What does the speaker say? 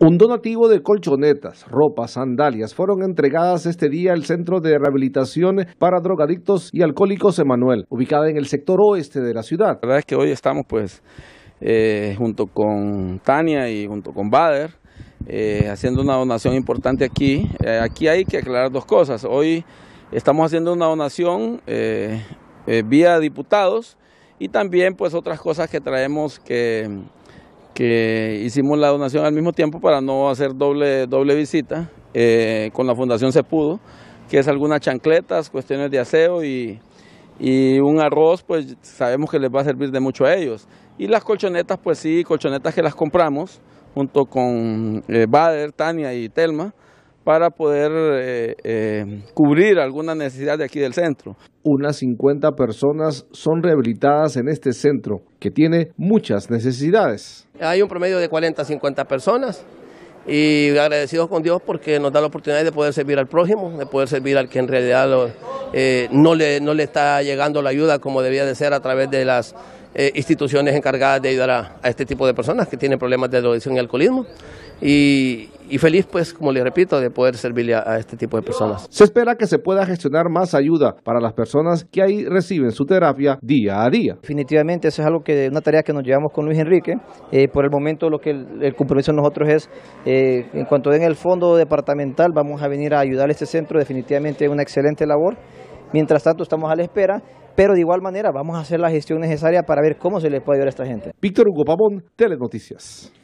Un donativo de colchonetas, ropas, sandalias fueron entregadas este día al Centro de Rehabilitación para Drogadictos y Alcohólicos Emanuel, ubicada en el sector oeste de la ciudad. La verdad es que hoy estamos pues eh, junto con Tania y junto con Bader eh, haciendo una donación importante aquí. Eh, aquí hay que aclarar dos cosas. Hoy estamos haciendo una donación vía diputados y también pues otras cosas que traemos que que hicimos la donación al mismo tiempo para no hacer doble, doble visita. Eh, con la Fundación Se Pudo, que es algunas chancletas, cuestiones de aseo y, un arroz, pues sabemos que les va a servir de mucho a ellos. Y las colchonetas, pues sí, colchonetas que las compramos junto con eh, Bader, Tania y Telma para poder eh, eh, cubrir alguna necesidad de aquí del centro. Unas 50 personas son rehabilitadas en este centro, que tiene muchas necesidades. Hay un promedio de 40 a 50 personas y agradecidos con Dios porque nos da la oportunidad de poder servir al prójimo, de poder servir al que en realidad eh, no, le, está llegando la ayuda como debía de ser a través de las instituciones encargadas de ayudar a, a, este tipo de personas que tienen problemas de drogadicción y alcoholismo y, feliz, pues, como les repito, de poder servirle a, este tipo de personas. Se espera que se pueda gestionar más ayuda para las personas que ahí reciben su terapia día a día. Definitivamente, eso es algo que una tarea que nos llevamos con Luis Enrique. Eh, por el momento, lo que el, compromiso de nosotros es, eh, en cuanto en el fondo departamental, vamos a venir a ayudar a este centro. Definitivamente, es una excelente labor. Mientras tanto, estamos a la espera, pero de igual manera vamos a hacer la gestión necesaria para ver cómo se le puede ayudar a esta gente. Víctor Hugo Pavón, Telenoticias.